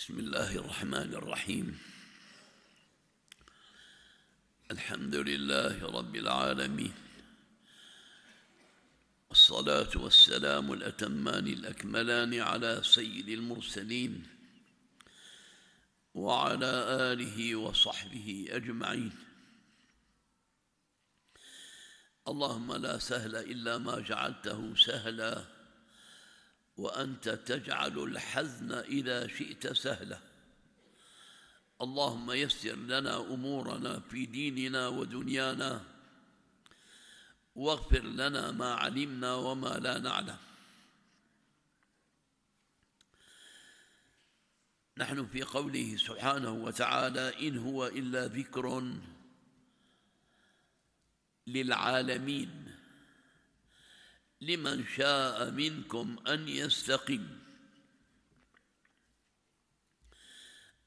بسم الله الرحمن الرحيم الحمد لله رب العالمين والصلاة والسلام الأتمان الأكملان على سيد المرسلين وعلى آله وصحبه أجمعين اللهم لا سهل إلا ما جعلته سهلاً وانت تجعل الحزن اذا شئت سهلا اللهم يسر لنا امورنا في ديننا ودنيانا واغفر لنا ما علمنا وما لا نعلم نحن في قوله سبحانه وتعالى ان هو الا ذكر للعالمين لمن شاء منكم ان يستقيم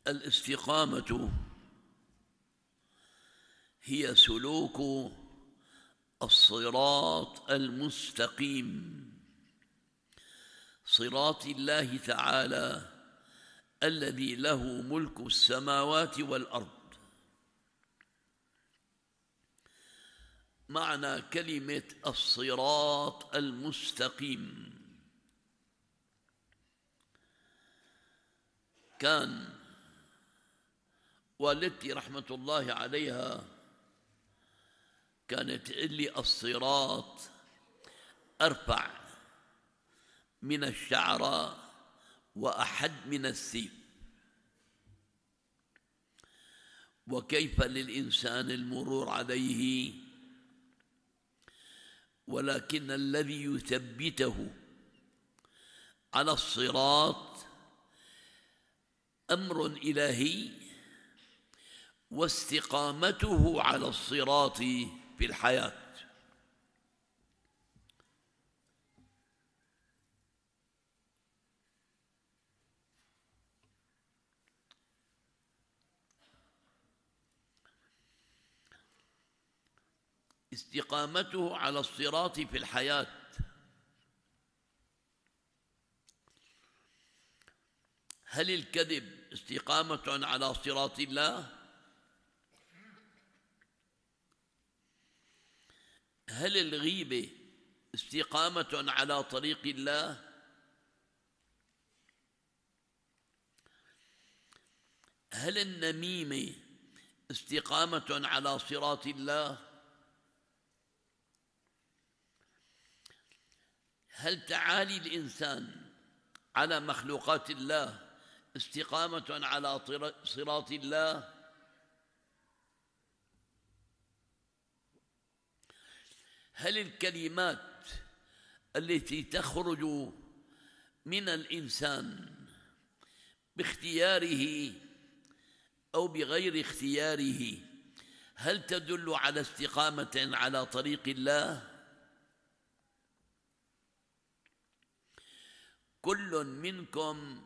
الاستقامه هي سلوك الصراط المستقيم صراط الله تعالى الذي له ملك السماوات والارض معنى كلمه الصراط المستقيم كان والدتي رحمه الله عليها كانت لي الصراط ارفع من الشعراء واحد من الثيب وكيف للانسان المرور عليه ولكن الذي يثبته على الصراط امر الهي واستقامته على الصراط في الحياه استقامته على الصراط في الحياه هل الكذب استقامه على صراط الله هل الغيبه استقامه على طريق الله هل النميمه استقامه على صراط الله هل تعالي الانسان على مخلوقات الله استقامه على صراط الله هل الكلمات التي تخرج من الانسان باختياره او بغير اختياره هل تدل على استقامه على طريق الله كل منكم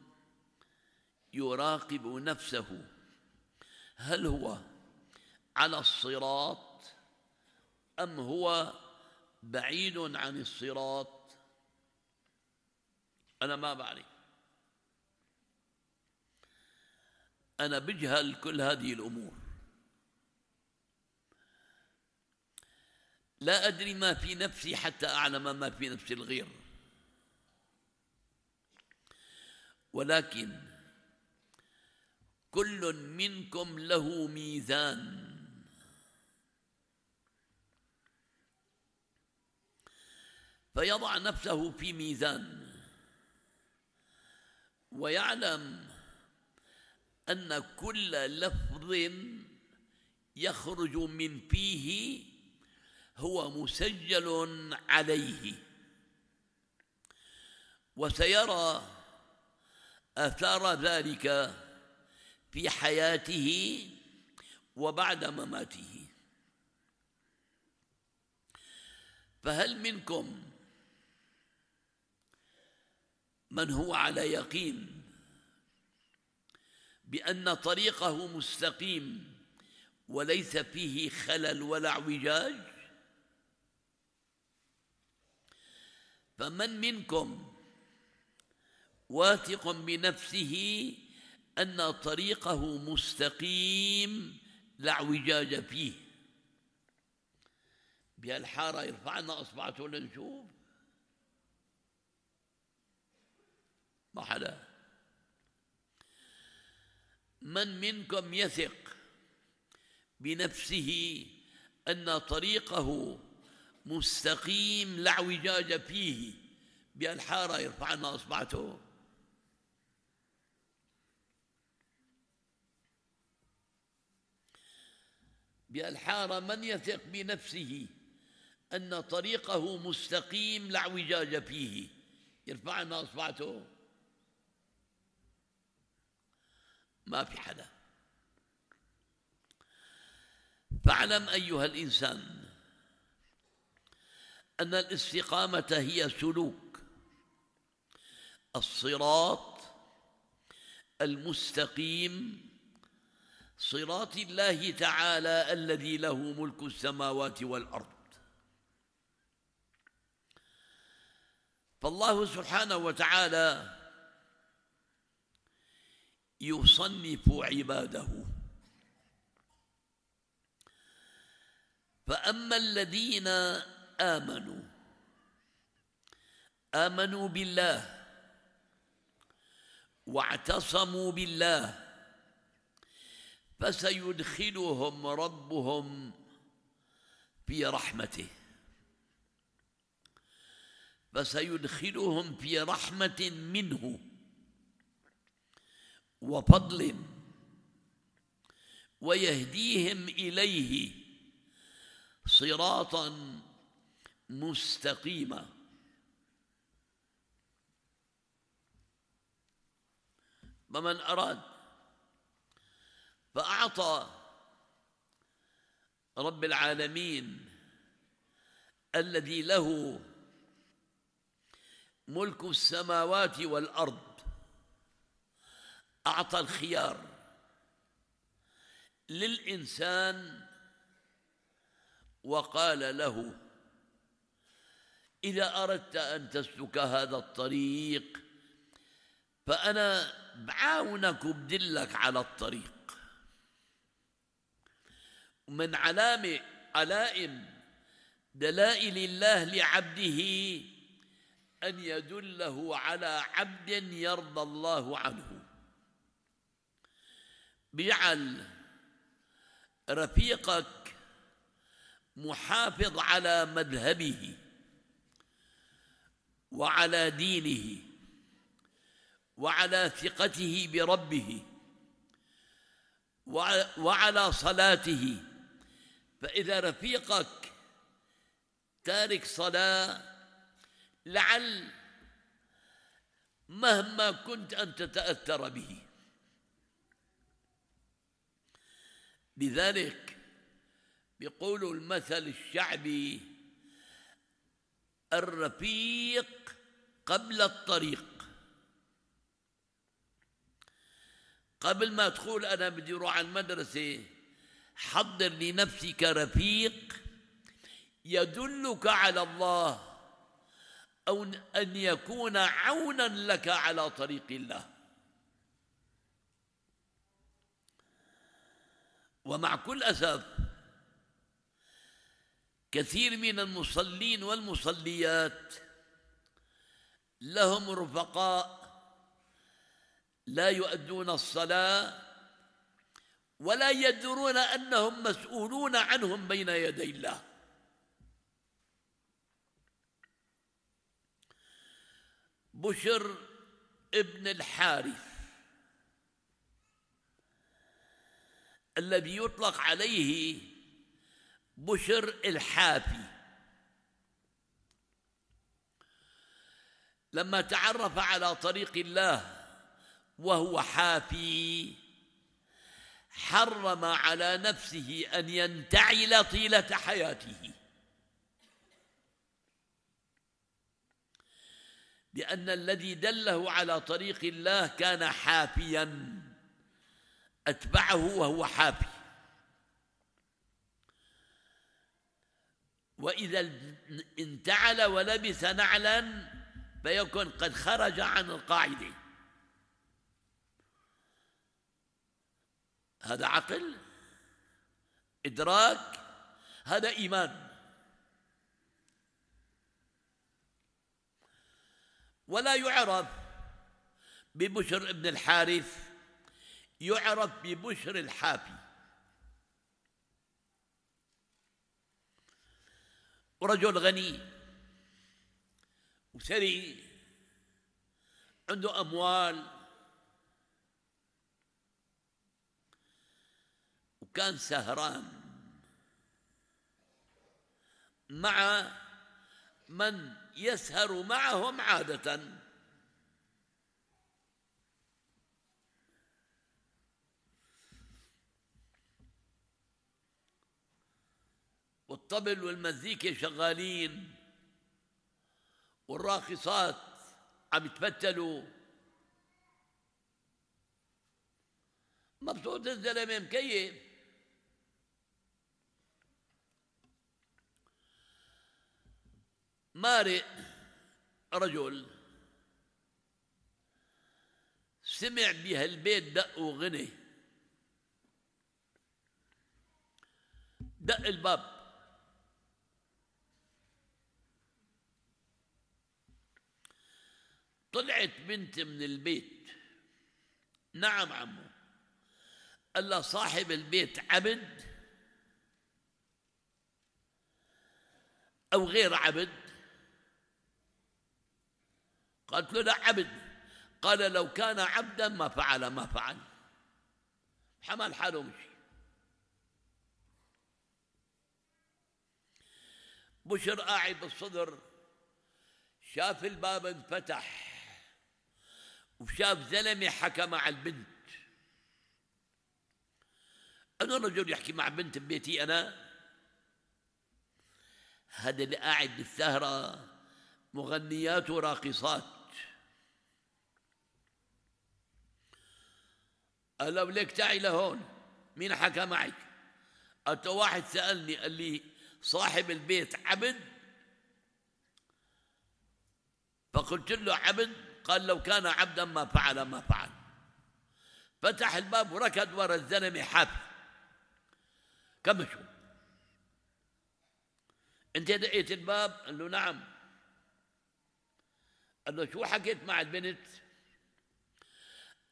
يراقب نفسه هل هو على الصراط ام هو بعيد عن الصراط انا ما بعرف انا بجهل كل هذه الامور لا ادري ما في نفسي حتى اعلم ما في نفس الغير ولكن كل منكم له ميزان فيضع نفسه في ميزان ويعلم ان كل لفظ يخرج من فيه هو مسجل عليه وسيرى اثار ذلك في حياته وبعد مماته فهل منكم من هو على يقين بان طريقه مستقيم وليس فيه خلل ولا اعوجاج فمن منكم واثقا بنفسه ان طريقه مستقيم لا اعوجاج فيه بهالحاره يرفعنا اصبعته لنشوف ما حدا من منكم يثق بنفسه ان طريقه مستقيم لا اعوجاج فيه بهالحاره يرفعنا اصبعته بأن حار من يثق بنفسه أن طريقه مستقيم لا اعوجاج فيه يرفع لنا أصبعته ما في حدا فاعلم أيها الإنسان أن الاستقامة هي سلوك الصراط المستقيم صراط الله تعالى الذي له ملك السماوات والارض فالله سبحانه وتعالى يصنف عباده فاما الذين امنوا امنوا بالله واعتصموا بالله فسيدخلهم ربهم في رحمته فسيدخلهم في رحمة منه وفضل ويهديهم إليه صراطا مستقيما فمن أراد فأعطى رب العالمين الذي له ملك السماوات والأرض أعطى الخيار للإنسان وقال له إذا أردت أن تسلك هذا الطريق فأنا بعاونك وبدلك على الطريق ومن علامة علائم دلائل الله لعبده أن يدله على عبد يرضى الله عنه بيعل رفيقك محافظ على مذهبه وعلى دينه وعلى ثقته بربه وعلى صلاته فإذا رفيقك تارك صلاة لعل مهما كنت أن تتأثر به لذلك بيقول المثل الشعبي الرفيق قبل الطريق قبل ما تقول أنا بدي أروح على المدرسة حضر لنفسك رفيق يدلك على الله أو أن يكون عونا لك على طريق الله ومع كل أسف كثير من المصلين والمصليات لهم رفقاء لا يؤدون الصلاه ولا يدرون انهم مسؤولون عنهم بين يدي الله بشر ابن الحارث الذي يطلق عليه بشر الحافي لما تعرف على طريق الله وهو حافي حرم على نفسه أن ينتعل طيلة حياته لأن الذي دله على طريق الله كان حافيا أتبعه وهو حافي وإذا انتعل ولبس نعلا فيكون قد خرج عن القاعدة هذا عقل إدراك هذا إيمان ولا يعرف ببشر ابن الحارث يعرف ببشر الحافي ورجل غني وثري عنده أموال كان سهران مع من يسهر معهم عادة والطبل والمزيكا شغالين والراقصات عم يتفتلوا مبسوط الزلمه مكيف مارئ رجل سمع بهالبيت دق وغني دق الباب طلعت بنت من البيت نعم عمو قال له صاحب البيت عبد أو غير عبد قالت له لا عبد قال لو كان عبدا ما فعل ما فعل حمل حاله ومشي بشر قاعد بالصدر شاف الباب انفتح وشاف زلمة حكى مع البنت أنا رجل يحكي مع بنت ببيتي أنا هذا اللي قاعد بالسهرة مغنيات وراقصات له بليك تعي لهون مين حكى معك أتى واحد سألني قال لي صاحب البيت عبد فقلت له عبد قال لو كان عبدا ما فعل ما فعل فتح الباب وركض ورا الزلمة كم شو انت دقيت الباب قال له نعم قال له شو حكيت مع البنت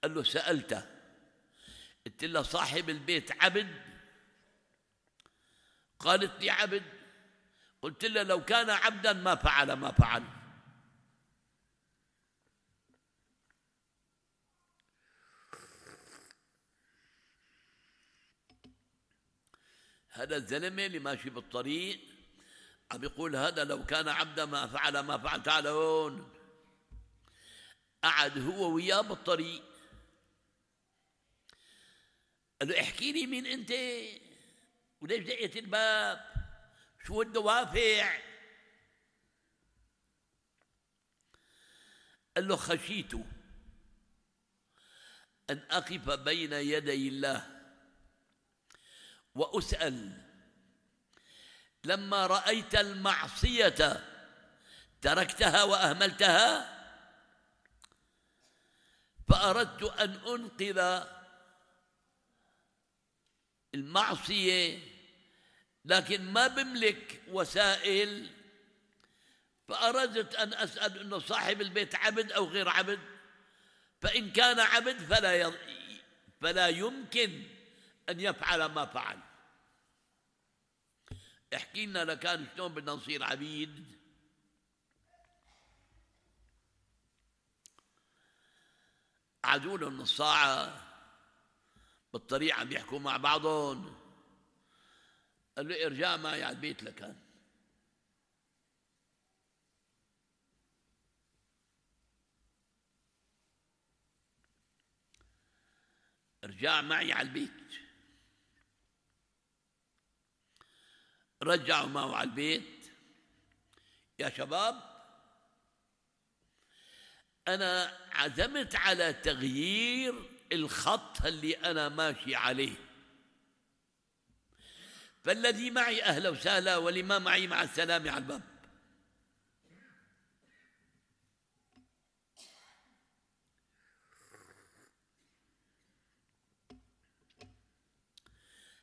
قال له سألته قلت لها صاحب البيت عبد قالت لي عبد قلت لها لو كان عبدا ما فعل ما فعل هذا الزلمه اللي ماشي بالطريق عم يقول هذا لو كان عبدا ما فعل ما فعل تعال هون قعد هو وياه بالطريق قال له احكي لي مين انت وليش دقيت الباب شو الدوافع قال له خشيت ان اقف بين يدي الله واسال لما رايت المعصيه تركتها واهملتها فاردت ان انقذ المعصية لكن ما بملك وسائل فأردت أن أسأل أنه صاحب البيت عبد أو غير عبد فإن كان عبد فلا يض... فلا يمكن أن يفعل ما فعل احكي لنا لكان شلون بدنا نصير عبيد عدول النصاعه بالطريق عم بيحكوا مع بعضهم قال له ارجع معي على البيت لكان ارجع معي على البيت رجعوا معه على البيت يا شباب أنا عزمت على تغيير الخط اللي أنا ماشي عليه فالذي معي أهلا وسهلا واللي ما معي مع السلام على الباب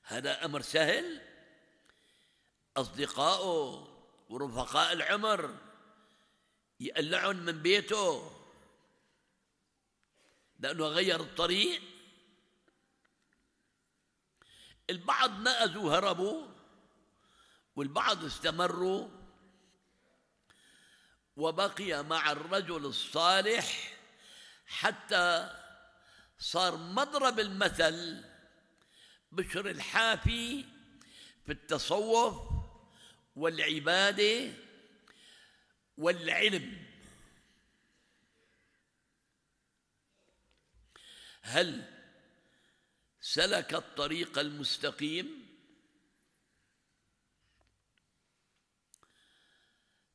هذا أمر سهل أصدقائه ورفقاء العمر يقلعون من بيته لأنه غير الطريق البعض نقزوا وهربوا والبعض استمروا وبقي مع الرجل الصالح حتى صار مضرب المثل بشر الحافي في التصوف والعباده والعلم هل سلك الطريق المستقيم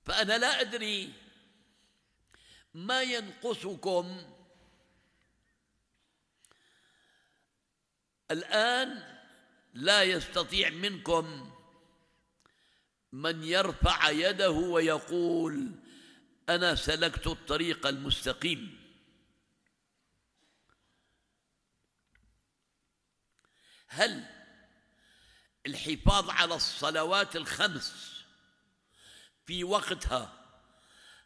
فأنا لا أدري ما ينقصكم الآن لا يستطيع منكم من يرفع يده ويقول أنا سلكت الطريق المستقيم هل الحفاظ على الصلوات الخمس في وقتها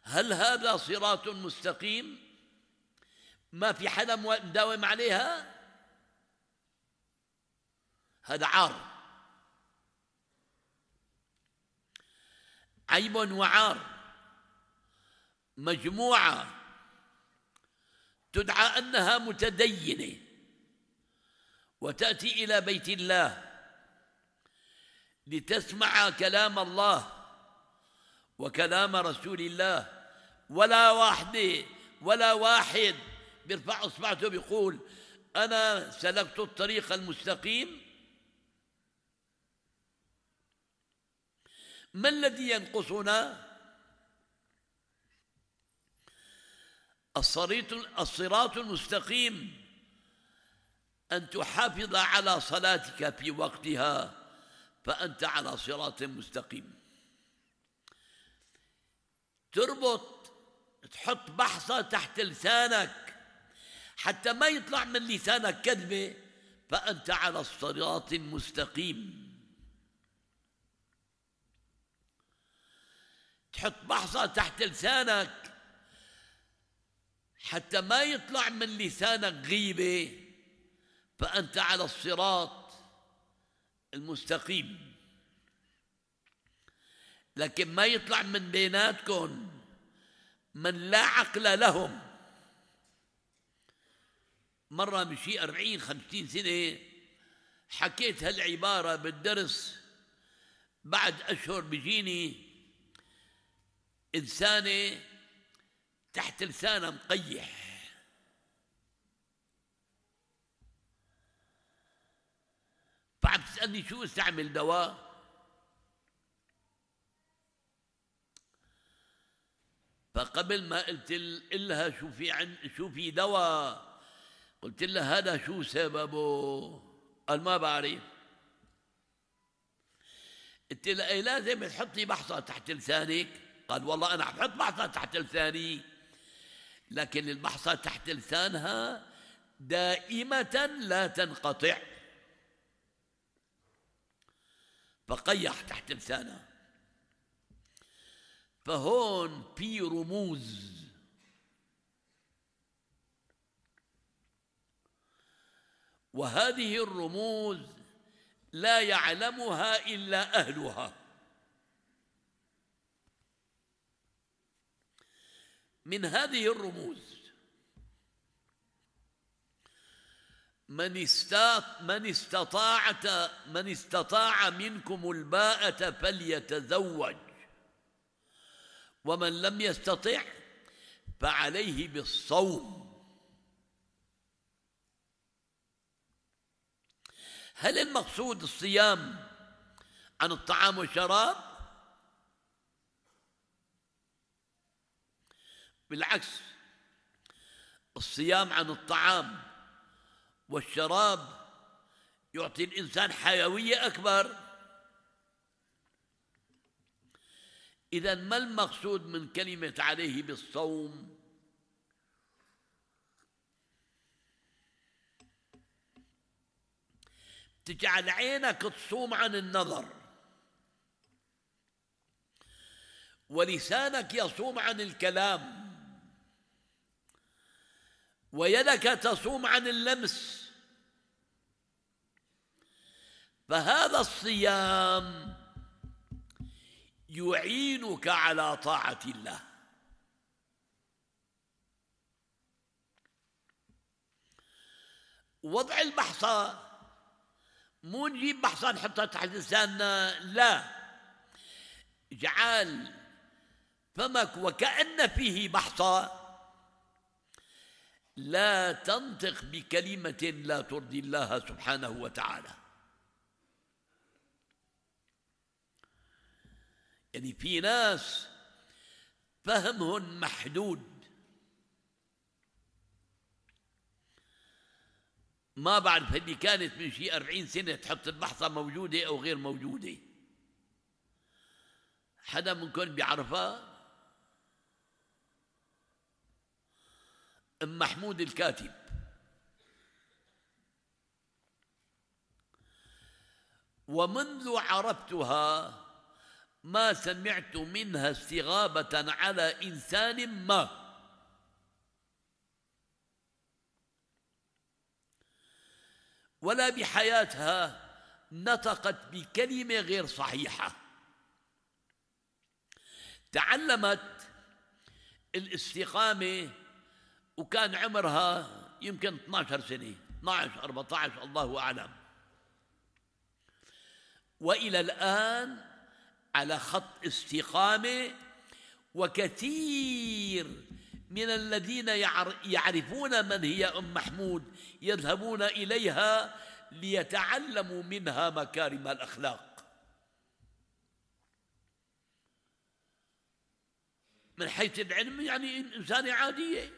هل هذا صراط مستقيم ما في حدا مداوم عليها هذا عار عيب وعار مجموعه تدعى انها متدينه وتأتي إلى بيت الله لتسمع كلام الله وكلام رسول الله ولا واحد ولا واحد بيرفع اصبعته بيقول انا سلكت الطريق المستقيم ما الذي ينقصنا الصراط المستقيم أن تحافظ على صلاتك في وقتها فأنت على صراط مستقيم تربط تحط بحصة تحت لسانك حتى ما يطلع من لسانك كذبة فأنت على الصراط المستقيم تحط بحصة تحت لسانك حتى ما يطلع من لسانك غيبه فأنت على الصراط المستقيم لكن ما يطلع من بيناتكم من لا عقل لهم مرة من أربعين خمسين سنة حكيت هالعبارة بالدرس بعد أشهر بيجيني إنسانة تحت لسانها مقيح بعد تسألني شو استعمل دواء فقبل ما قلت لها شو في عن شو في دواء قلت لها هذا شو سببه قال ما بعرف قلت لها اي لازم تحطي محصن تحت لسانك قال والله انا ححط محصن تحت لساني لكن المحصن تحت لسانها دائمة لا تنقطع فقيح تحت لسانه فهون في رموز وهذه الرموز لا يعلمها الا اهلها من هذه الرموز من من استطاعت من استطاع منكم الباءة فليتزوج ومن لم يستطع فعليه بالصوم هل المقصود الصيام عن الطعام والشراب بالعكس الصيام عن الطعام والشراب يعطي الإنسان حيوية أكبر إذا ما المقصود من كلمة عليه بالصوم تجعل عينك تصوم عن النظر ولسانك يصوم عن الكلام ويدك تصوم عن اللمس فهذا الصيام يعينك على طاعة الله وضع البحصة مو نجيب بحصة نحطها تحت لساننا لا جعل فمك وكأن فيه بحصة لا تنطق بكلمة لا ترضي الله سبحانه وتعالى يعني في ناس فهمهم محدود ما بعرف اللي كانت من شيء 40 سنة تحط البحثة موجودة أو غير موجودة حدا منكم بيعرفها أم محمود الكاتب ومنذ عرفتها ما سمعت منها استغابة على إنسان ما ولا بحياتها نطقت بكلمة غير صحيحة تعلمت الاستقامة وكان عمرها يمكن 12 سنة 12 14 الله أعلم وإلى الآن على خط استقامه وكثير من الذين يعرفون من هي ام محمود يذهبون اليها ليتعلموا منها مكارم الاخلاق من حيث العلم يعني انسانه عاديه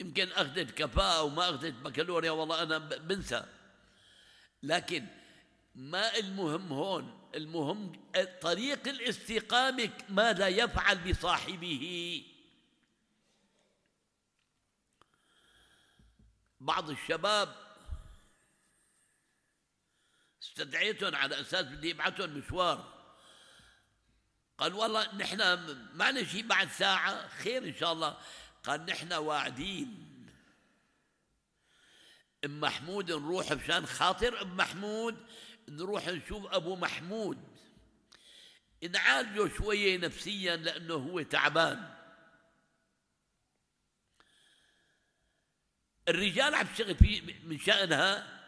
يمكن اخذت كفاءه وما اخذت بكالوريا والله انا بنسى لكن ما المهم هون المهم طريق الاستقامة ماذا يفعل بصاحبه بعض الشباب استدعيتهم على أساس بدي أبعتهم مشوار قال والله نحن معنا شيء بعد ساعة خير إن شاء الله قال نحن واعدين ام محمود نروح مشان خاطر ام محمود نروح نشوف أبو محمود نعالجه شوية نفسيا لأنه هو تعبان الرجال عم تشتغل في من شأنها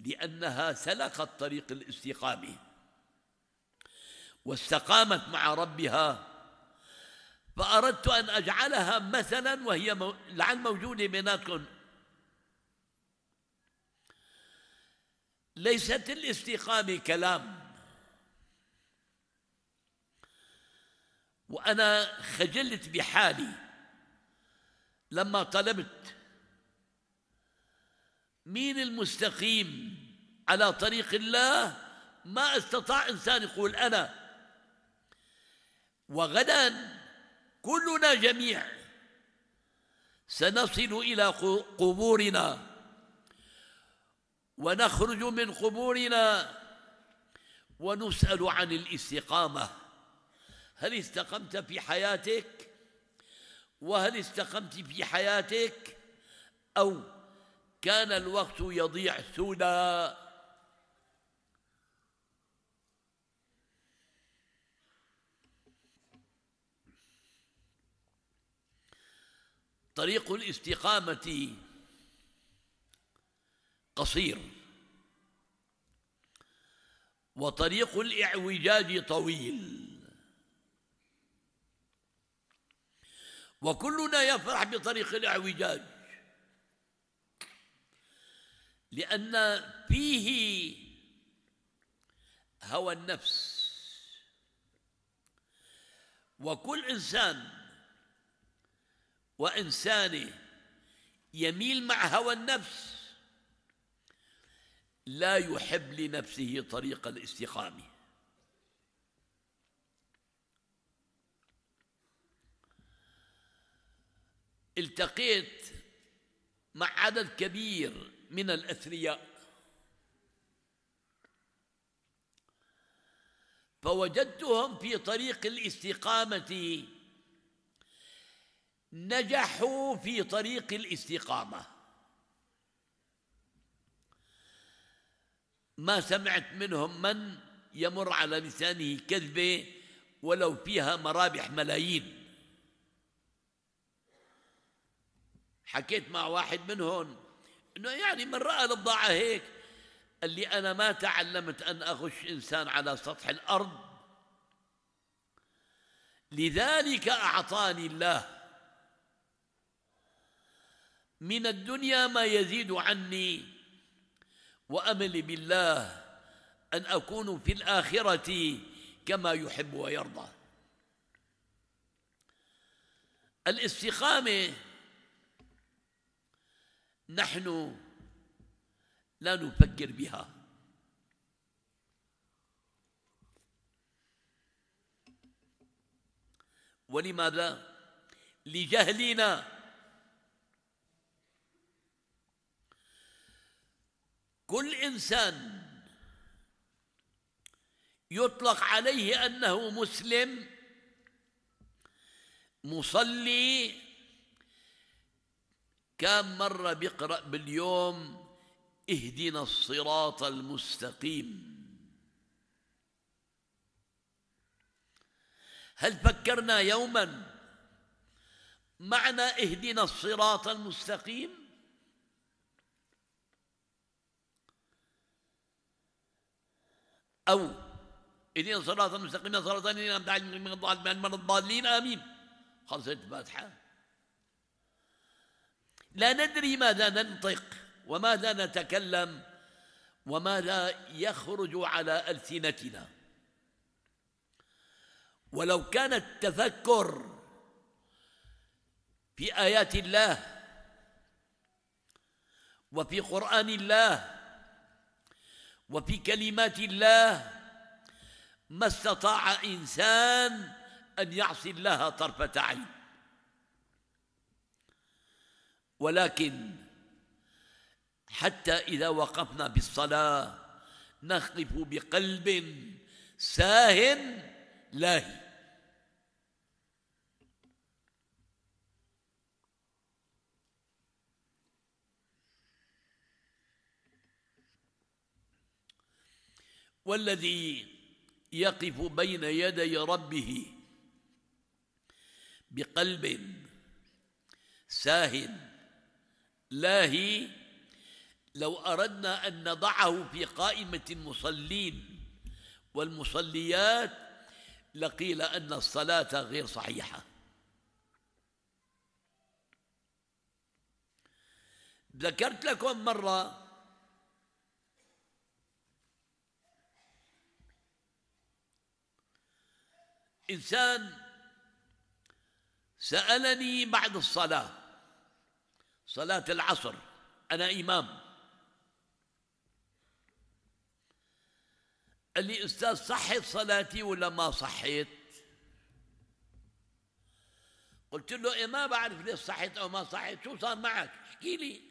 لأنها سلكت طريق الاستقامة واستقامت مع ربها فأردت أن أجعلها مثلا وهي لعل موجودة بيناتكم ليست الاستقامة كلام وأنا خجلت بحالي لما طلبت مين المستقيم على طريق الله ما استطاع إنسان يقول أنا وغدا كلنا جميع سنصل إلى قبورنا ونخرج من قبورنا ونسأل عن الاستقامة هل استقمت في حياتك وهل استقمت في حياتك أو كان الوقت يضيع سودا طريق الاستقامة قصير وطريق الاعوجاج طويل وكلنا يفرح بطريق الاعوجاج لأن فيه هوى النفس وكل إنسان وإنسانه يميل مع هوى النفس لا يحب لنفسه طريق الاستقامه التقيت مع عدد كبير من الاثرياء فوجدتهم في طريق الاستقامه نجحوا في طريق الاستقامه ما سمعت منهم من يمر على لسانه كذبه ولو فيها مرابح ملايين حكيت مع واحد منهم انه يعني من راى البضاعه هيك قال لي انا ما تعلمت ان اغش انسان على سطح الارض لذلك اعطاني الله من الدنيا ما يزيد عني وأمل بالله أن أكون في الآخرة كما يحب ويرضى الاستقامة نحن لا نفكر بها ولماذا لجهلنا كل انسان يطلق عليه انه مسلم مصلي كم مره بيقرا باليوم اهدنا الصراط المستقيم هل فكرنا يوما معنى اهدنا الصراط المستقيم أو إذن صراط مستقيم صراط الذين أنعمت من الضالين آمين خلصت الفاتحة لا ندري ماذا ننطق وماذا نتكلم وماذا يخرج على ألسنتنا ولو كان التفكر في آيات الله وفي قرآن الله وفي كلمات الله ما استطاع إنسان أن يعصي الله طرفة عين ولكن حتى إذا وقفنا بالصلاة نخطف بقلب ساه لاهي والذي يقف بين يدي ربه بقلب ساهن لاهي لو اردنا ان نضعه في قائمه المصلين والمصليات لقيل ان الصلاه غير صحيحه ذكرت لكم مره إنسان سألني بعد الصلاة صلاة العصر أنا إمام قال لي أستاذ صحت صلاتي ولا ما صحيت قلت له إيه ما بعرف ليش صحيت أو ما صحيت شو صار معك احكي لي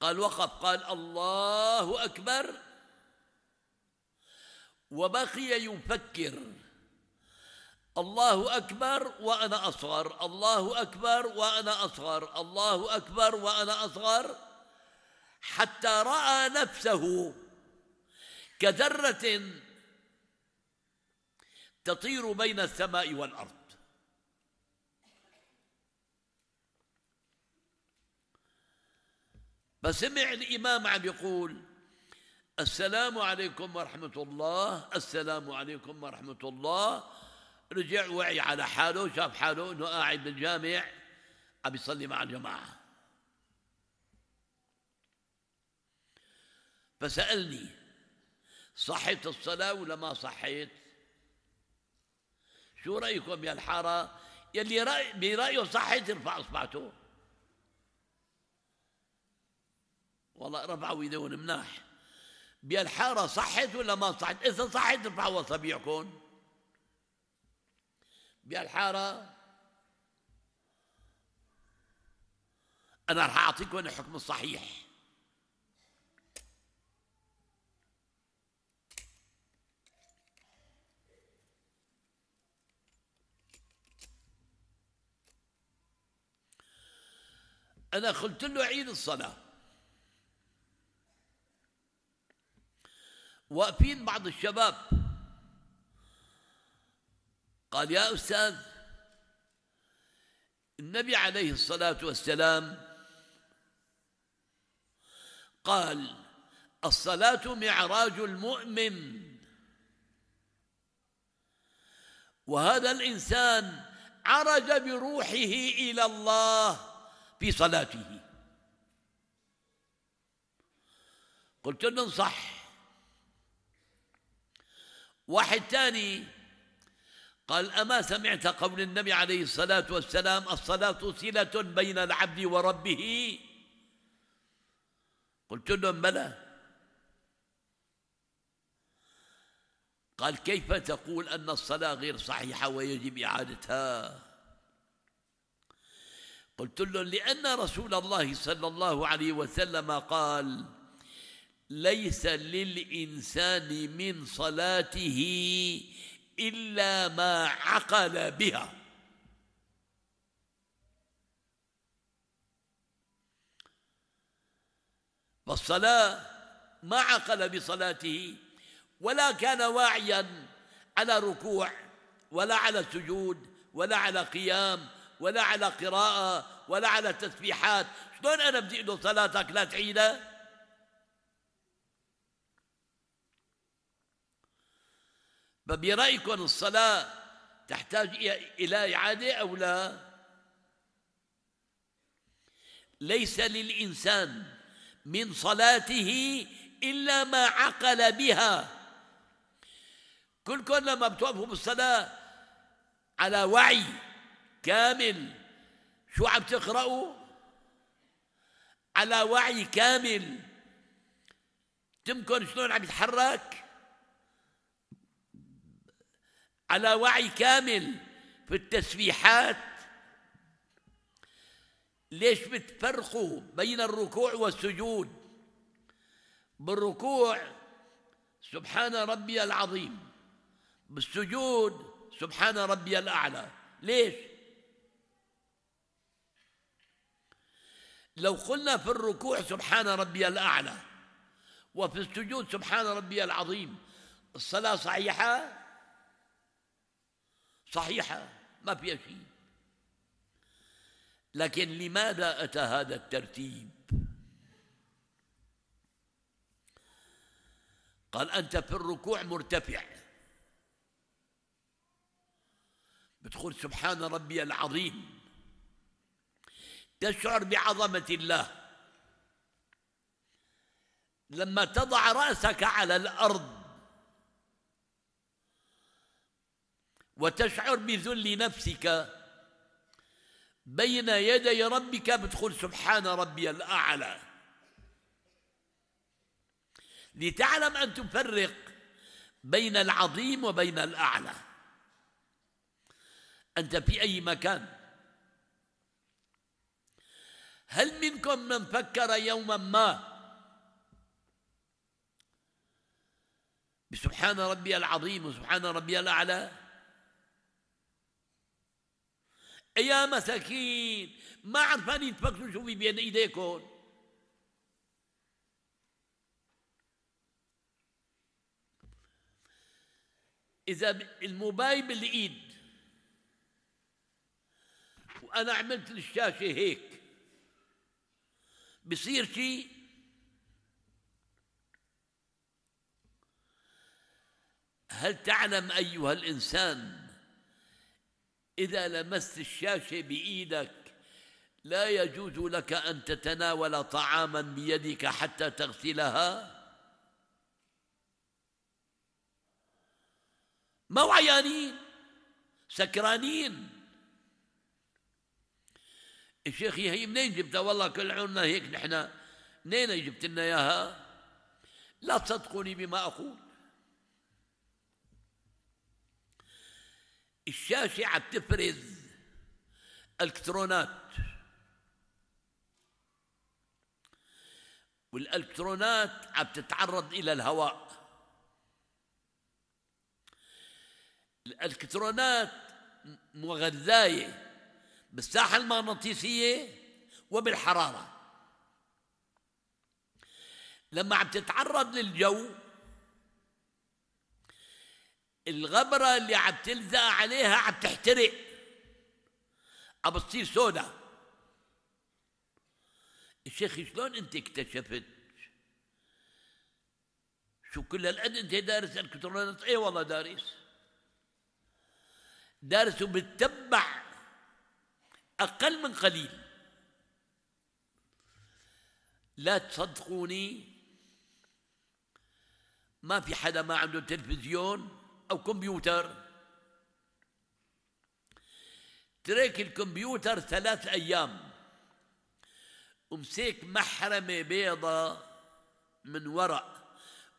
قال وقف قال الله أكبر وبقي يفكر الله أكبر وأنا أصغر الله أكبر وأنا أصغر الله أكبر وأنا أصغر حتى رأى نفسه كذرة تطير بين السماء والأرض فسمع الإمام عم يقول السلام عليكم ورحمة الله السلام عليكم ورحمة الله رجع وعي على حاله شاف حاله أنه قاعد بالجامع عم يصلي مع الجماعة فسألني صحيت الصلاة ولا ما صحيت؟ شو رأيكم يا الحارة يلي رأي برأيه صحيت يرفع إصبعته والله رفعوا يدون مناح بالحاره صحت ولا ما صحت اذا صحت ارفعوا اصابعكم بالحاره انا راح اعطيكم الحكم الصحيح أنا قلت له عيد الصلاة واقفين بعض الشباب قال يا أستاذ النبي عليه الصلاة والسلام قال الصلاة معراج المؤمن وهذا الإنسان عرج بروحه إلى الله في صلاته قلت لهم صح واحد ثاني قال أما سمعت قول النبي عليه الصلاة والسلام الصلاة صلة بين العبد وربه قلت لهم بلى قال كيف تقول أن الصلاة غير صحيحة ويجب إعادتها قلت لهم لأن رسول الله صلى الله عليه وسلم قال ليس للإنسان من صلاته إلا ما عقل بها فالصلاه ما عقل بصلاته ولا كان واعيا على ركوع ولا على سجود ولا على قيام ولا على قراءة ولا على تسبيحات شلون أنا بدي صلاتك لا تعيدها فبرأيكم الصلاة تحتاج إلى إعادة أو لا ليس للإنسان من صلاته إلا ما عقل بها كلكم لما بتوقفوا بالصلاة على وعي كامل شو عم تقرأوا على وعي كامل تمكن شلون عم يتحرك على وعي كامل في التسبيحات ليش بتفرقوا بين الركوع والسجود بالركوع سبحان ربي العظيم بالسجود سبحان ربي الأعلى ليش لو قلنا في الركوع سبحان ربي الأعلى وفي السجود سبحان ربي العظيم الصلاة صحيحة صحيحة ما فيها شيء لكن لماذا أتى هذا الترتيب قال أنت في الركوع مرتفع بتقول سبحان ربي العظيم تشعر بعظمة الله لما تضع رأسك على الأرض وتشعر بذل نفسك بين يدي ربك بتقول سبحان ربي الأعلى لتعلم أن تفرق بين العظيم وبين الأعلى أنت في أي مكان هل منكم من فكر يوما ما بسبحان ربي العظيم وسبحان ربي الأعلى يا مساكين ما عرفانين تفكروا شو في بين ايديكم اذا الموبايل بالايد وانا عملت الشاشه هيك بصير شيء هل تعلم ايها الانسان إذا لمست الشاشة بإيدك لا يجوز لك أن تتناول طعاما بيدك حتى تغسلها ما عيانين سكرانين الشيخ هي منين جبتها والله كل عنا هيك نحن منين جبت لنا اياها لا تصدقوني بما اقول الشاشة عم تفرز الكترونات والالكترونات عم تتعرض الى الهواء الالكترونات مغذايه بالساحه المغناطيسيه وبالحراره لما عم تتعرض للجو الغبرة اللي عم تلزق عليها عم تحترق عم بتصير سودا الشيخ شلون انت اكتشفت شو كل هالقد انت دارس الكترونيات اي والله دارس دارس وبتتبع اقل من قليل لا تصدقوني ما في حدا ما عنده تلفزيون أو كمبيوتر ترك الكمبيوتر ثلاث أيام ومسك محرمة بيضة من ورق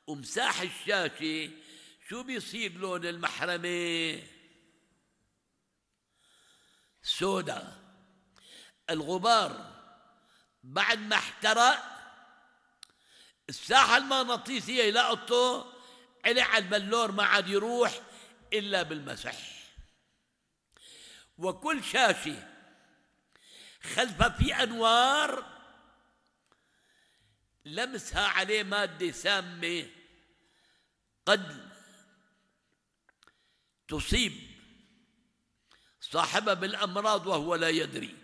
ومساح الشاشة شو بيصير لون المحرمة سودا الغبار بعد ما احترق الساحة المغناطيسية يلاقطه قلع البلور ما عاد يروح إلا بالمسح وكل شاشة خلفها في أنوار لمسها عليه مادة سامة قد تصيب صاحبها بالأمراض وهو لا يدري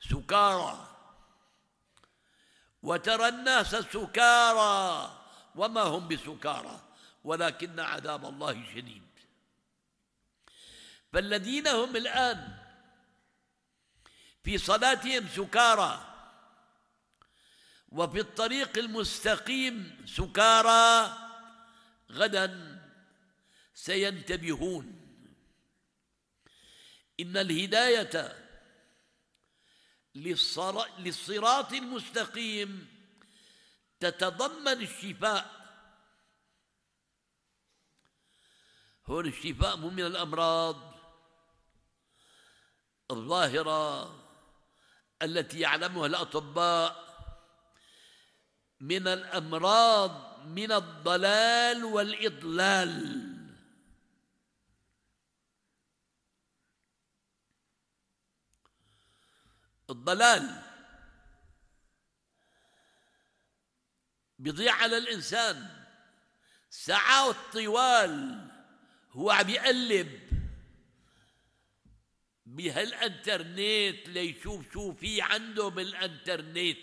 سكارى وترى الناس سكارى وما هم بسكارى ولكن عذاب الله شديد فالذين هم الآن في صلاتهم سكارى وفي الطريق المستقيم سكارى غدا سينتبهون إن الهداية للصراط المستقيم تتضمن الشفاء هون الشفاء مو من الأمراض الظاهرة التي يعلمها الأطباء من الأمراض من الضلال والإضلال الضلال بيضيع على الإنسان ساعات طوال هو عم يقلب بهالانترنت ليشوف شو في عنده بالانترنت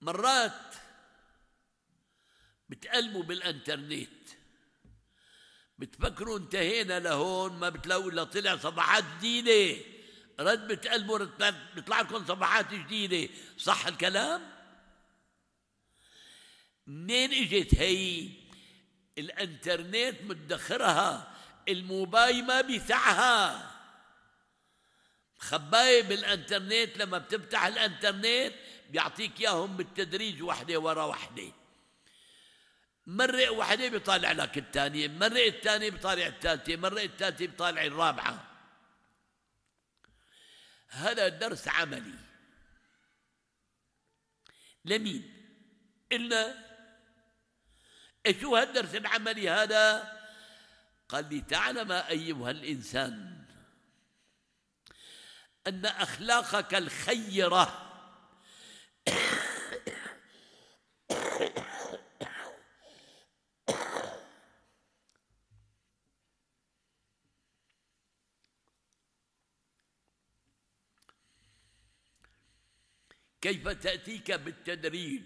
مرات بتقلبوا بالانترنت بتفكروا انتهينا لهون ما بتلاقوا الا طلع صفحات جديده رد بتقلبوا بيطلع لكم صفحات جديده صح الكلام منين اجت هي الانترنت مدخرها الموبايل ما بيسعها خباية بالانترنت لما بتفتح الانترنت بيعطيك اياهم بالتدريج وحده ورا وحده مرة واحدة بيطالع لك الثانية مرة الثانية بيطالع الثالثة مرة الثالثة بيطالع الرابعة هذا درس عملي لمين إلنا شو هالدرس العملي هذا قال لي تعلم أيها الإنسان أن أخلاقك الخيرة كيف تأتيك بالتدريج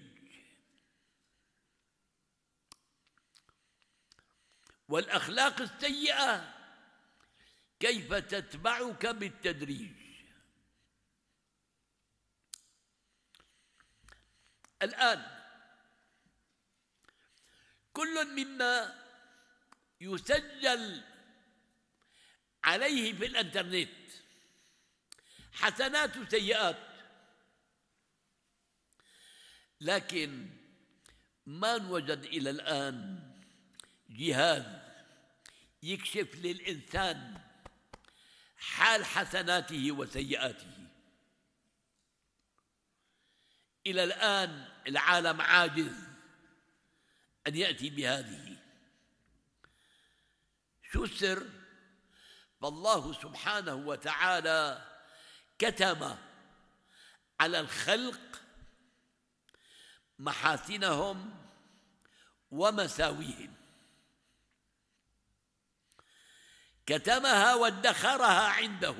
والأخلاق السيئة كيف تتبعك بالتدريج الآن كل مما يسجل عليه في الانترنت حسنات وسيئات لكن ما نوجد إلى الآن جهاز يكشف للإنسان حال حسناته وسيئاته إلى الآن العالم عاجز أن يأتي بهذه شو السر؟ فالله سبحانه وتعالى كتم على الخلق محاسنهم ومساويهم كتمها وادخرها عنده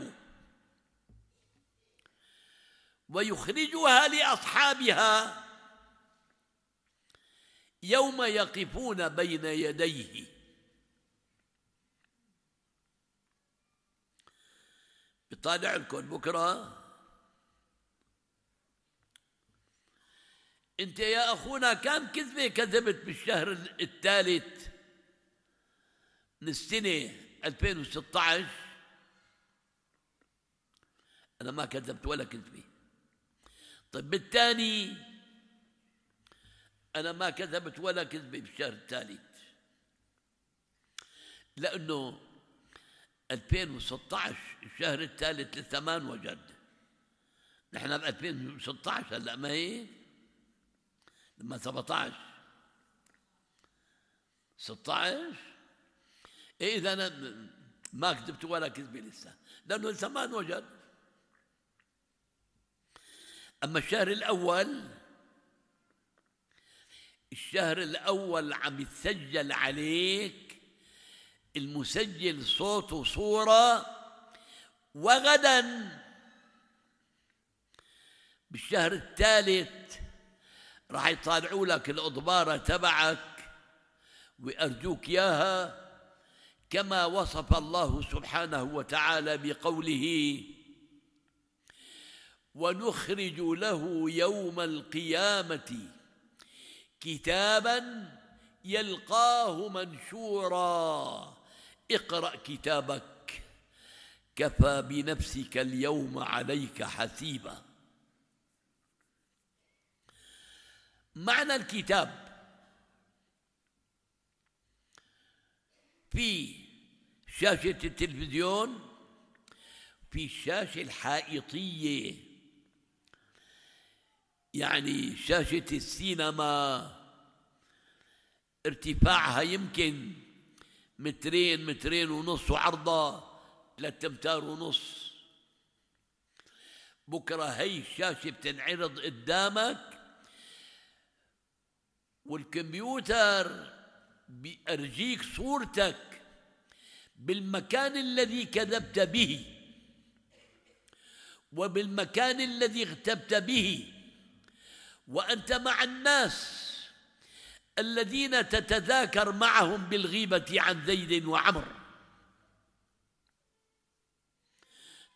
ويخرجها لاصحابها يوم يقفون بين يديه بطالع لكم بكره انت يا اخونا كم كذبه كذبت بالشهر الثالث من السنه 2016 انا ما كذبت ولا كذبه طيب بالثاني انا ما كذبت ولا كذبه بالشهر الثالث لانه 2016 الشهر الثالث للثمان وجد نحن ب 2016 هلا ما هيك اما 17 16 اذا انا ما كذبت ولا كذبي لسه لانه لسه ما انوجد اما الشهر الاول الشهر الاول عم يتسجل عليك المسجل صوت وصوره وغدا بالشهر الثالث راح يطالعوا لك الأضبارة تبعك ويأرجوك ياها كما وصف الله سبحانه وتعالى بقوله ونخرج له يوم القيامة كتابا يلقاه منشورا اقرأ كتابك كفى بنفسك اليوم عليك حسيبا معنى الكتاب في شاشة التلفزيون في الشاشة الحائطية يعني شاشة السينما ارتفاعها يمكن مترين مترين ونص وعرضها ثلاثة امتار ونص بكرة هي الشاشة بتنعرض قدامك والكمبيوتر بيرجيك صورتك بالمكان الذي كذبت به وبالمكان الذي اغتبت به وانت مع الناس الذين تتذاكر معهم بالغيبه عن زيد وعمر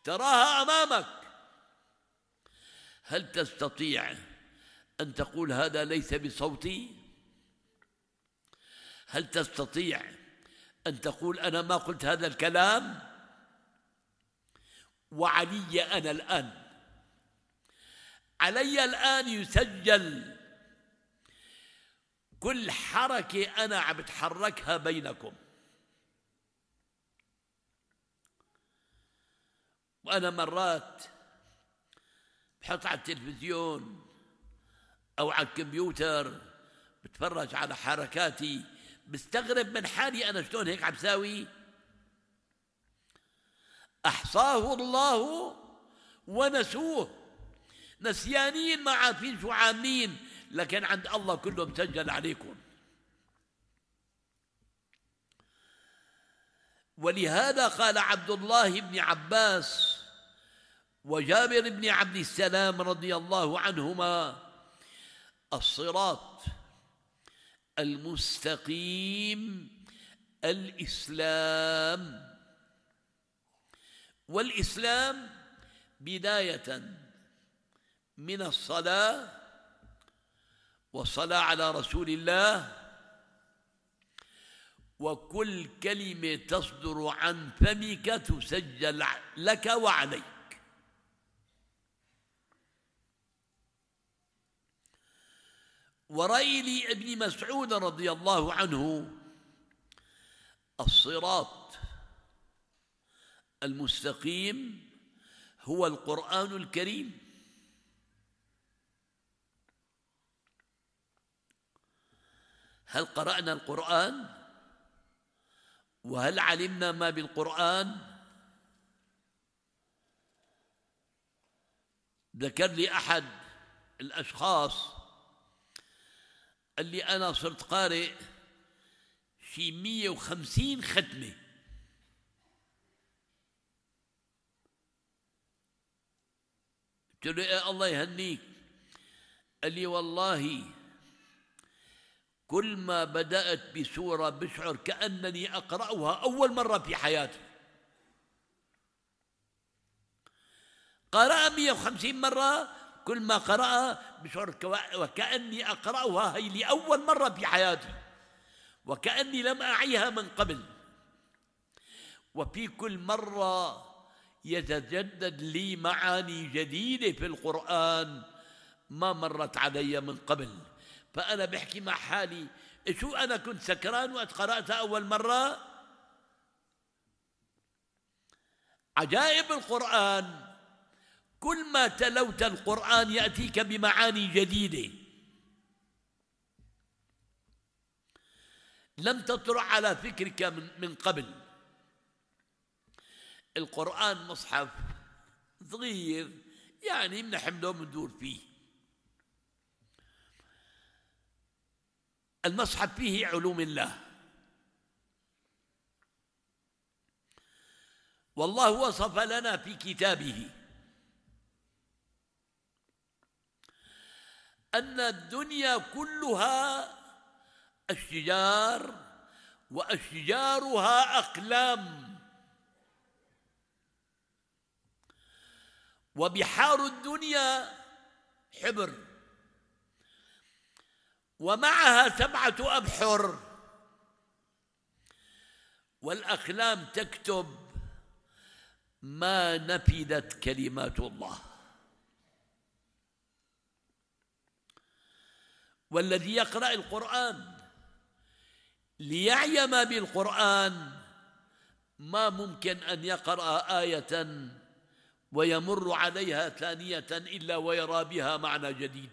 تراها امامك هل تستطيع أن تقول هذا ليس بصوتي هل تستطيع أن تقول أنا ما قلت هذا الكلام وعلي أنا الآن علي الآن يسجل كل حركة أنا عم بتحركها بينكم وأنا مرات بحط على التلفزيون أو على الكمبيوتر بتفرج على حركاتي بستغرب من حالي أنا شلون هيك عم ساوي أحصاه الله ونسوه نسيانين ما عارفين شو عاملين لكن عند الله كله مسجل عليكم ولهذا قال عبد الله بن عباس وجابر بن عبد السلام رضي الله عنهما الصراط المستقيم الاسلام والاسلام بدايه من الصلاه والصلاه على رسول الله وكل كلمه تصدر عن فمك تسجل لك وعليك وريل ابن مسعود رضي الله عنه الصراط المستقيم هو القرآن الكريم هل قرأنا القرآن وهل علمنا ما بالقرآن ذكر لي أحد الأشخاص اللي أنا صرت قارئ شي 150 ختمة قلت له إيه، الله يهنيك قال لي والله كل ما بدأت بسورة بشعر كأنني أقرأها أول مرة في حياتي قرأ 150 مرة كل ما قرأها بشعر وكأني أقرأها هي لأول مرة في حياتي وكأني لم أعيها من قبل وفي كل مرة يتجدد لي معاني جديدة في القرآن ما مرت علي من قبل فأنا بحكي مع حالي شو أنا كنت سكران وقت قرأتها أول مرة عجائب القرآن كل ما تلوت القرآن يأتيك بمعاني جديدة لم تطرح على فكرك من, قبل القرآن مصحف صغير يعني من حمله دور فيه المصحف فيه علوم الله والله وصف لنا في كتابه أن الدنيا كلها أشجار وأشجارها أقلام وبحار الدنيا حبر ومعها سبعة أبحر والأقلام تكتب ما نفذت كلمات الله والذي يقرأ القرآن ليعي ما بالقرآن ما ممكن أن يقرأ آية ويمر عليها ثانية إلا ويرى بها معنى جديد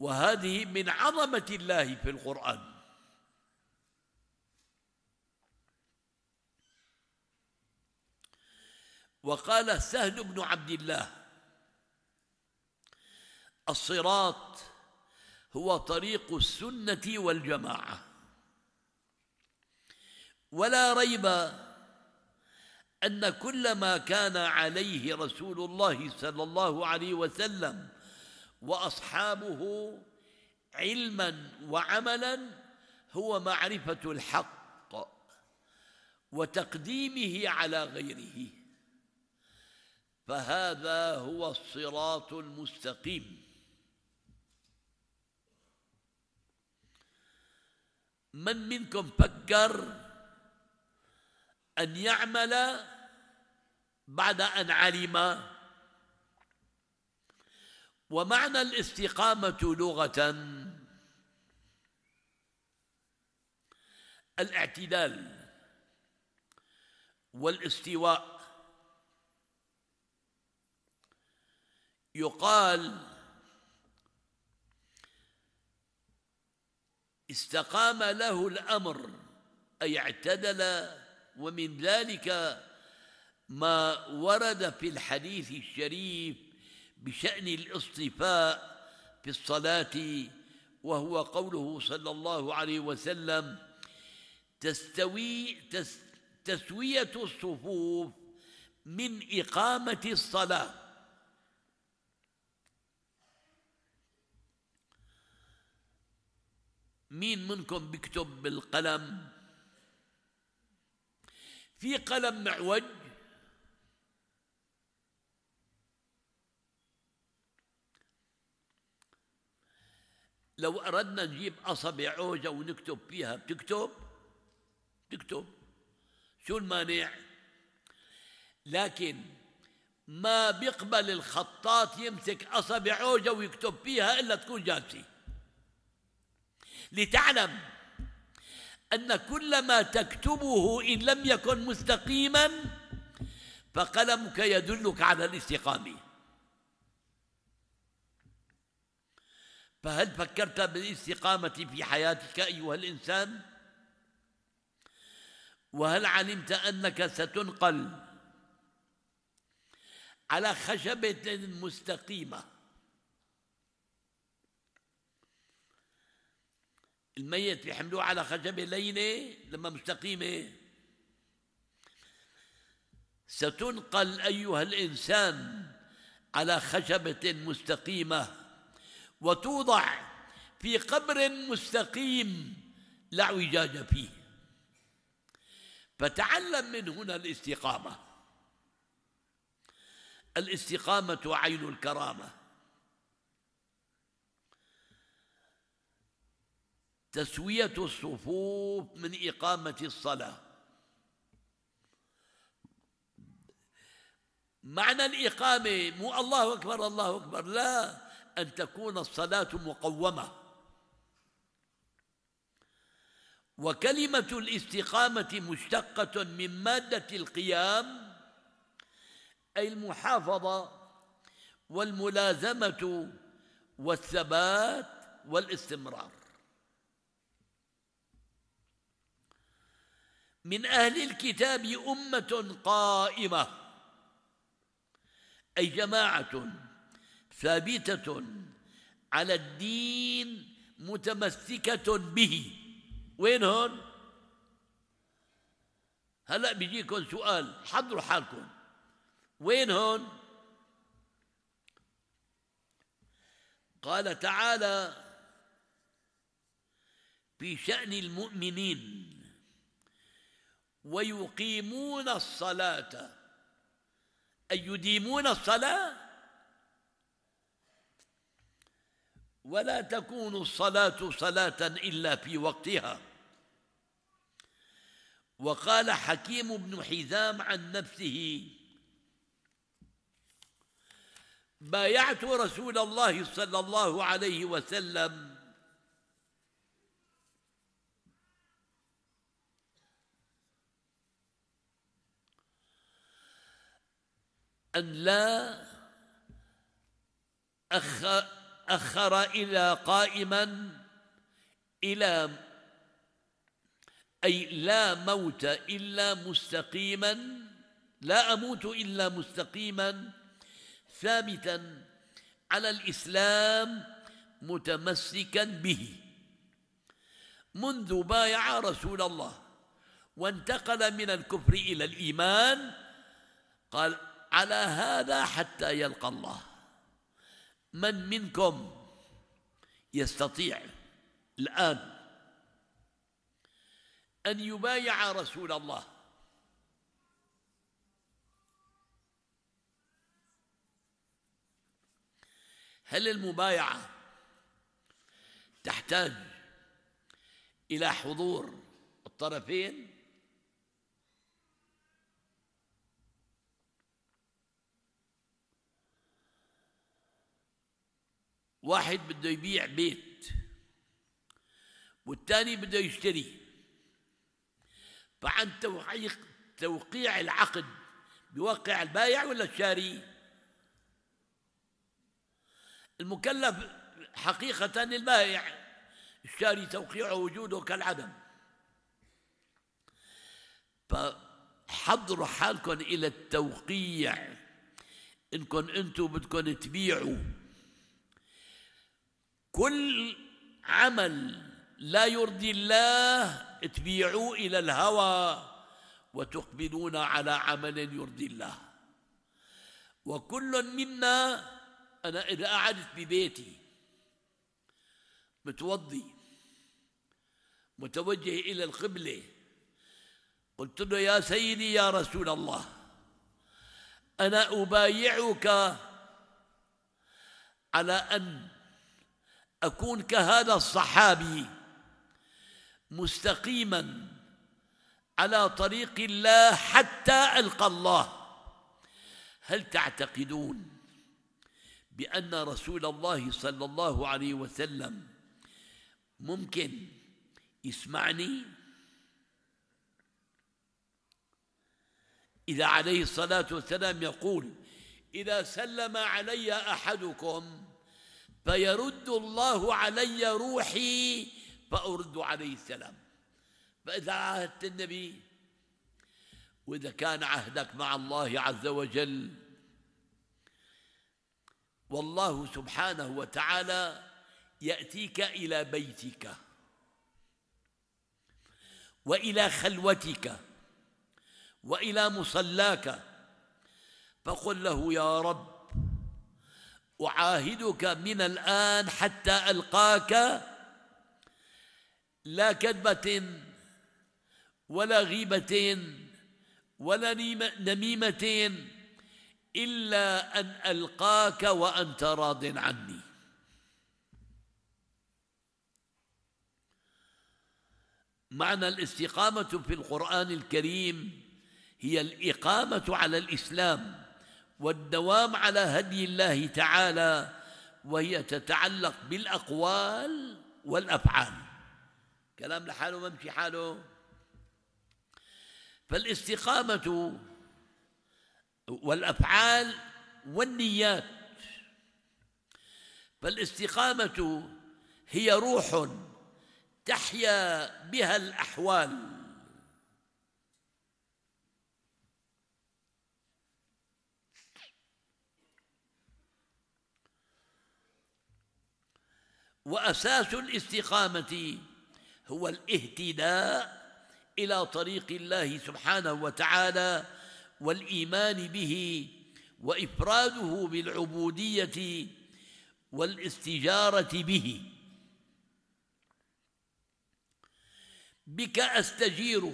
وهذه من عظمة الله في القرآن وقال سهل بن عبد الله الصراط هو طريق السنة والجماعة ولا ريب أن كل ما كان عليه رسول الله صلى الله عليه وسلم وأصحابه علما وعملا هو معرفة الحق وتقديمه على غيره فهذا هو الصراط المستقيم من منكم فكر أن يعمل بعد أن علم ومعنى الاستقامة لغة الاعتدال والاستواء يقال استقام له الامر اي اعتدل ومن ذلك ما ورد في الحديث الشريف بشان الاصطفاء في الصلاه وهو قوله صلى الله عليه وسلم تستوي تس تسويه الصفوف من اقامه الصلاه مين منكم بيكتب بالقلم في قلم معوج لو أردنا نجيب أصبع عوجة ونكتب فيها بتكتب تكتب شو المانع لكن ما بيقبل الخطاط يمسك أصبع عوجة ويكتب فيها إلا تكون جالسه لتعلم أن كل ما تكتبه إن لم يكن مستقيما فقلمك يدلك على الاستقامة فهل فكرت بالاستقامة في حياتك أيها الإنسان؟ وهل علمت أنك ستنقل على خشبة مستقيمة الميت بيحملوه على خشبة إيه؟ لينة لما مستقيمة إيه؟ ستنقل أيها الإنسان على خشبة مستقيمة وتوضع في قبر مستقيم لا اعوجاج فيه فتعلم من هنا الاستقامة الاستقامة عين الكرامة تسوية الصفوف من إقامة الصلاة معنى الإقامة مو الله أكبر الله أكبر لا أن تكون الصلاة مقومة وكلمة الاستقامة مشتقة من مادة القيام أي المحافظة والملازمة والثبات والاستمرار من أهل الكتاب أمة قائمة أي جماعة ثابتة على الدين متمسكة به وين هون؟ هلأ بيجيكم سؤال حضروا حالكم وين هون؟ قال تعالى في شأن المؤمنين ويقيمون الصلاة أي يديمون الصلاة ولا تكون الصلاة صلاة إلا في وقتها وقال حكيم بن حزام عن نفسه بايعت رسول الله صلى الله عليه وسلم أن لا أخر إلى قائما إلى أي لا موت إلا مستقيما لا أموت إلا مستقيما ثابتا على الإسلام متمسكا به منذ بايع رسول الله وانتقل من الكفر إلى الإيمان قال على هذا حتى يلقى الله من منكم يستطيع الآن أن يبايع رسول الله هل المبايعة تحتاج إلى حضور الطرفين واحد بده يبيع بيت والثاني بده يشتري فعن توقيع توقيع العقد بيوقع البايع ولا الشاري المكلف حقيقة البائع الشاري توقيعه وجوده كالعدم فحضروا حالكم إلى التوقيع إنكم أنتم بدكم تبيعوا كل عمل لا يرضي الله تبيعوه إلى الهوى وتقبلون على عمل يرضي الله وكل منا أنا إذا قعدت ببيتي متوضي متوجه إلى القبلة قلت له يا سيدي يا رسول الله أنا أبايعك على أن أكون كهذا الصحابي مستقيما على طريق الله حتى ألقى الله هل تعتقدون بأن رسول الله صلى الله عليه وسلم ممكن يسمعني إذا عليه الصلاة والسلام يقول إذا سلم علي أحدكم فيرد الله علي روحي فأرد عليه السلام فإذا عاهدت النبي وإذا كان عهدك مع الله عز وجل والله سبحانه وتعالى يأتيك إلى بيتك وإلى خلوتك وإلى مصلاك فقل له يا رب أعاهدك من الآن حتى ألقاك لا كذبة ولا غيبة ولا نميمة إلا أن ألقاك وأنت راض عني معنى الاستقامة في القرآن الكريم هي الإقامة على الإسلام والدوام على هدي الله تعالى وهي تتعلق بالاقوال والافعال كلام لحاله ما في حاله فالاستقامه والافعال والنيات فالاستقامه هي روح تحيا بها الاحوال واساس الاستقامه هو الاهتداء الى طريق الله سبحانه وتعالى والايمان به وافراده بالعبوديه والاستجاره به بك استجير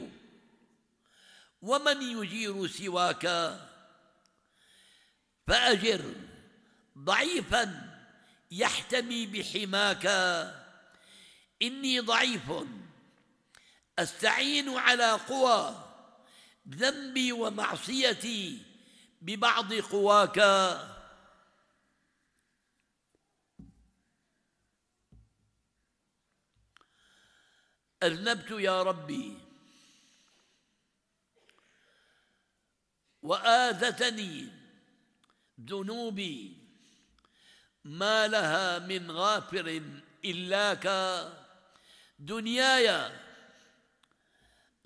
ومن يجير سواك فاجر ضعيفا يحتمي بحماك إني ضعيف أستعين على قوى ذنبي ومعصيتي ببعض قواك أذنبت يا ربي وآذتني ذنوبي ما لها من غافر إلاك دنياي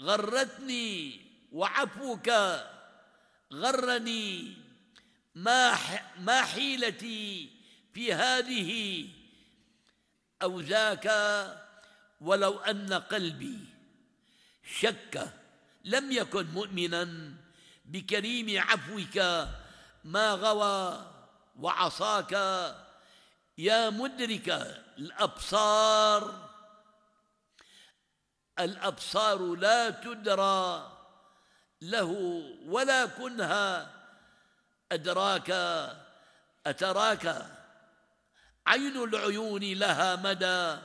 غرتني وعفوك غرني ما ما حيلتي في هذه أو ذاك ولو أن قلبي شك لم يكن مؤمنا بكريم عفوك ما غوى وعصاك يا مدرك الأبصار الأبصار لا تدرى له ولا كنها أدراك أتراك عين العيون لها مدى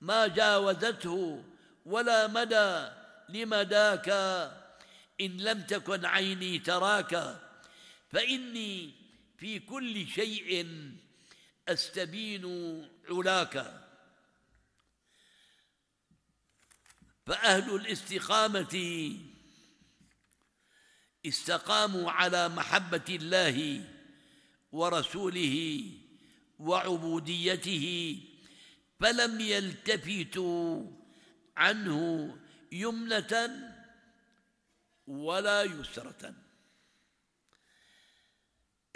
ما جاوزته ولا مدى لمداك إن لم تكن عيني تراك فإني في كل شيء أستبين علاك فأهل الاستقامة استقاموا على محبة الله ورسوله وعبوديته فلم يلتفتوا عنه يمنة ولا يسرة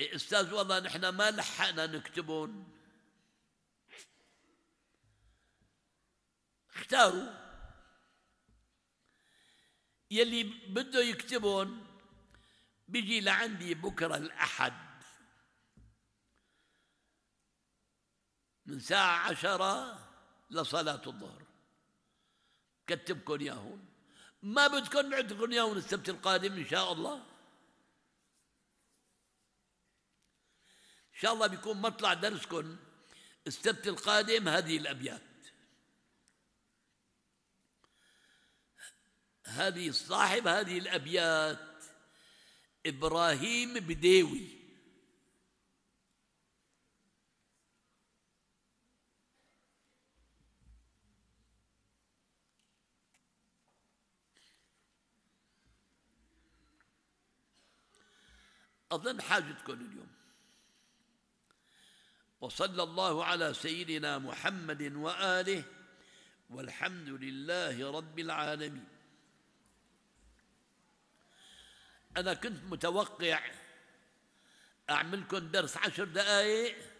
استاذ والله نحن ما لحقنا نكتبون اختاروا يلي بده يكتبون بيجي لعندي بكره الاحد من ساعة عشرة لصلاة الظهر كتبكم ياهون ما بدكم عندكم ياهون السبت القادم إن شاء الله إن شاء الله بيكون مطلع درسكم السبت القادم هذه الأبيات هذه صاحب هذه الأبيات إبراهيم بديوي أظن حاجتكم اليوم وصلى الله على سيدنا محمد واله والحمد لله رب العالمين انا كنت متوقع اعملكم درس عشر دقائق